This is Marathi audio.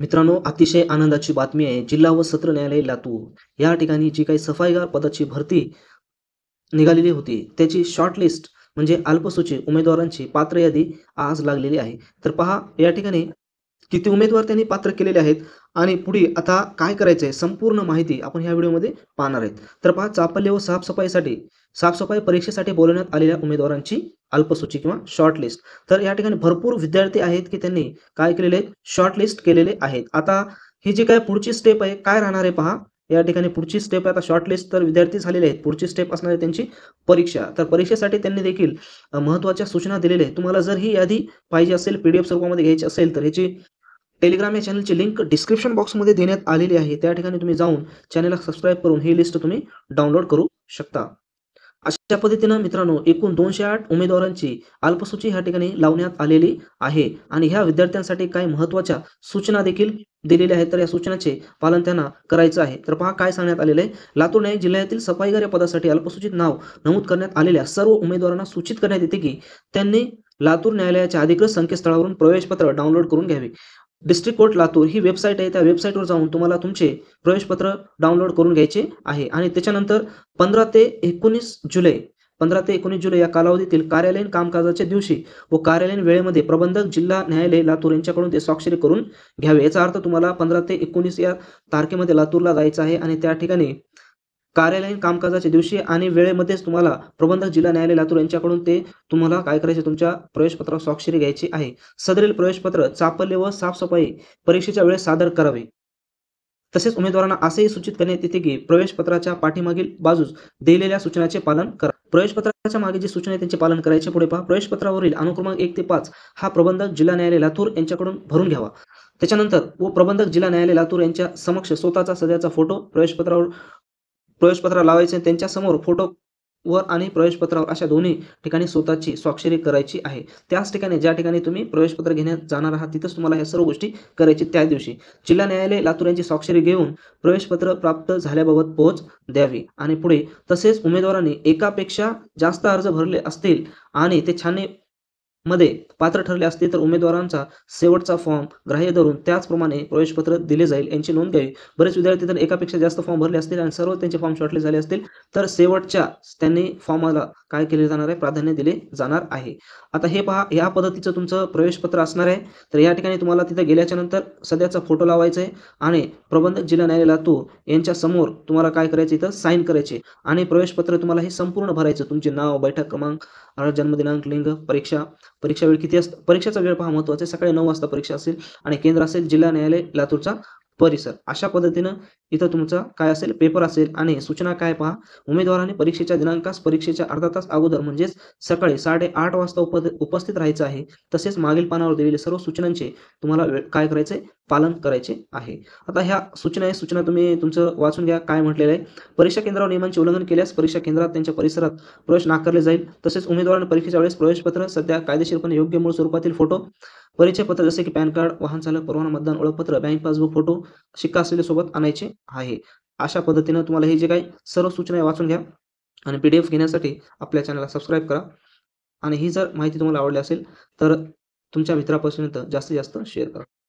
मित्रांनो अतिशय आनंदाची बातमी आहे जिल्हा व सत्र न्यायालय लातूर या ठिकाणी जी काही सफाईगार पदाची भरती निघालेली होती त्याची शॉर्टलिस्ट म्हणजे अल्पसूची उमेदवारांची पात्र यादी आज लागलेली आहे तर पहा या ठिकाणी किती उमेदवार त्यांनी पात्र केलेले आहेत आणि पुढे आता काय करायचंय संपूर्ण माहिती आपण ह्या व्हिडिओमध्ये पाहणार आहेत तर पहा चापल्य व साफसफाईसाठी साफसफाई परीक्षेसाठी बोलवण्यात आलेल्या उमेदवारांची अल्पसूची किंवा शॉर्टलिस्ट तर या ठिकाणी भरपूर विद्यार्थी आहेत की त्यांनी काय केलेले आहेत शॉर्टलिस्ट केलेले आहेत आता ही जी काय पुढची स्टेप आहे काय राहणार आहे पहा या ठिकाणी पुढची स्टेप आता शॉर्टलिस्ट तर विद्यार्थी झालेले आहेत पुढची स्टेप असणार आहे त्यांची परीक्षा तर परीक्षेसाठी त्यांनी देखील महत्वाच्या सूचना दिलेल्या आहेत तुम्हाला जर ही यादी पाहिजे असेल पीडीएफ स्वरूपामध्ये घ्यायची असेल तर ह्याची टेलिग्राम या चॅनलची लिंक डिस्क्रिप्शन बॉक्समध्ये देण्यात आलेली आहे त्या ठिकाणी तुम्ही जाऊन चॅनलला सबस्क्राईब करून ही लिस्ट तुम्ही डाउनलोड करू शकता अशा पद्धतीनं मित्रांनो एकूण दोनशे आठ उमेदवारांची अल्पसूची ह्या ठिकाणी लावण्यात आलेली आहे आणि ह्या विद्यार्थ्यांसाठी काही महत्वाच्या सूचना देखील दिलेल्या आहेत तर या सूचनाचे पालन त्यांना करायचं आहे तर पहा काय सांगण्यात आलेलं आहे लातूर न्याय जिल्ह्यातील सफाईगार या पदासाठी अल्पसूचित नाव नमूद करण्यात आलेल्या सर्व उमेदवारांना सूचित करण्यात येते की त्यांनी लातूर न्यायालयाच्या अधिकृत संकेतस्थळावरून प्रवेशपत्र डाउनलोड करून घ्यावे डिस्ट्रिक्ट कोर्ट लातूर ही वेबसाईट आहे त्या वेबसाईटवर जाऊन तुम्हाला तुमचे प्रवेशपत्र डाउनलोड करून घ्यायचे आहे आणि त्याच्यानंतर पंधरा ते एकोणीस जुलै पंधरा ते एकोणीस जुलै या कालावधीतील कार्यालयीन कामकाजाच्या दिवशी व कार्यालयीन वेळेमध्ये प्रबंधक जिल्हा न्यायालय लातूर यांच्याकडून ते स्वाक्षरी करून घ्यावे याचा अर्थ तुम्हाला पंधरा ते एकोणीस या तारखेमध्ये लातूरला जायचं आहे आणि त्या ठिकाणी कार्यालयीन कामकाजाच्या दिवशी आणि वेळेमध्येच तुम्हाला प्रबंधक जिल्हा न्यायालय लातूर यांच्याकडून ते तुम्हाला काय करायचे तुमच्या प्रवेशपत्रावर स्वाक्षरी घ्यायची आहे सदरील प्रवेशपत्र चापल्य व साफसफाई परीक्षेच्या वेळेस सादर करावे तसेच उमेदवारांना असेही सूचित करण्यात येते की प्रवेशपत्राच्या पाठीमागील बाजूस दिलेल्या सूचनाचे पालन करा प्रवेशपत्राच्या मागे जी सूचना त्यांचे पालन करायचे पुढे पहा प्रवेशपत्रावरील अनुक्रमांक एक ते पाच हा प्रबंधक जिल्हा न्यायालय लातूर यांच्याकडून भरून घ्यावा त्याच्यानंतर व प्रबंधक जिल्हा न्यायालय लातूर यांच्या समक्ष स्वतःचा सध्याचा फोटो प्रवेशपत्रावर प्रवेशपत्र लावायचे त्यांच्यासमोर फोटो वर आणि प्रवेशपत्र अशा दोन्ही ठिकाणी स्वतःची स्वाक्षरी करायची आहे त्याच ठिकाणी ज्या ठिकाणी तुम्ही प्रवेशपत्र घेण्यात जाणार आहात तिथंच तुम्हाला ह्या सर्व गोष्टी करायची त्या दिवशी जिल्हा न्यायालय लातूर यांची स्वाक्षरी घेऊन प्रवेशपत्र प्राप्त झाल्याबाबत पोहोच द्यावी आणि पुढे तसेच उमेदवारांनी एकापेक्षा जास्त अर्ज भरले असतील आणि ते छान मध्ये पात्र ठरले असते तर उमेदवारांचा शेवटचा फॉर्म ग्राह्य धरून त्याचप्रमाणे प्रवेशपत्र दिले जाईल यांची नोंद घ्यावी बरेच विद्यार्थी तर एकापेक्षा जास्त फॉर्म भरले असतील आणि सर्व त्यांचे फॉर्म शॉर्टले झाले असतील तर शेवटच्या त्यांनी फॉर्माला काय केले जाणार आहे प्राधान्य दिले जाणार आहे आता हे पहा या पद्धतीचं तुमचं प्रवेशपत्र असणार आहे तर या ठिकाणी तुम्हाला तिथे गेल्याच्या नंतर सध्याचा फोटो लावायचा आहे आणि प्रबंधक जिल्हा न्यायालयाला तो यांच्या समोर तुम्हाला काय करायचं इथं साईन करायचे आणि प्रवेशपत्र तुम्हाला हे संपूर्ण भरायचं तुमचे नाव बैठक क्रमांक जन्मदिनांक लिंग परीक्षा परीक्षा वेळ किती असतो परीक्षेचा वेळ पहा महत्वाचा आहे सकाळी नऊ वाजता परीक्षा असेल आणि केंद्र असेल जिल्हा न्यायालय लातूरचा परिसर अशा पद्धतीनं इथं तुमचा काय असेल पेपर असेल आणि सूचना काय पहा उमेदवाराने परीक्षेच्या दिनांकास परीक्षेच्या अर्धा तास अगोदर म्हणजेच सकाळी साडेआठ वाजता उप उपस्थित राहायचं आहे तसेच मागील पानावर दिलेले सर्व सूचनांचे तुम्हाला काय करायचे पालन करायचे आहे आता ह्या सूचना आहे सूचना तुम्ही तुमचं वाचून घ्या काय म्हटलेलं आहे परीक्षा केंद्रावर नियमांचे उल्लंघन केल्यास परीक्षा केंद्रात त्यांच्या परिसरात प्रवेश नाकारले जाईल तसेच उमेदवाराने परीक्षेच्या वेळेस प्रवेशपत्र सध्या कायदेशीरपणे योग्य मूळ स्वरूपातील फोटो परिचयपत्र जसे की पॅन कार्ड वाहन चालक परवाना मतदान ओळखपत्र बँक पासबुक फोटो शिक्का असलेल्या सोबत आणायचे आहे अशा पद्धतीनं तुम्हाला हे जे काही सर्व सूचना वाचून घ्या आणि पी डी एफ घेण्यासाठी आपल्या चॅनलला सबस्क्राईब करा आणि ही जर माहिती तुम्हाला आवडली असेल तर तुमच्या मित्रापर्यंत जास्तीत जास्त शेअर करा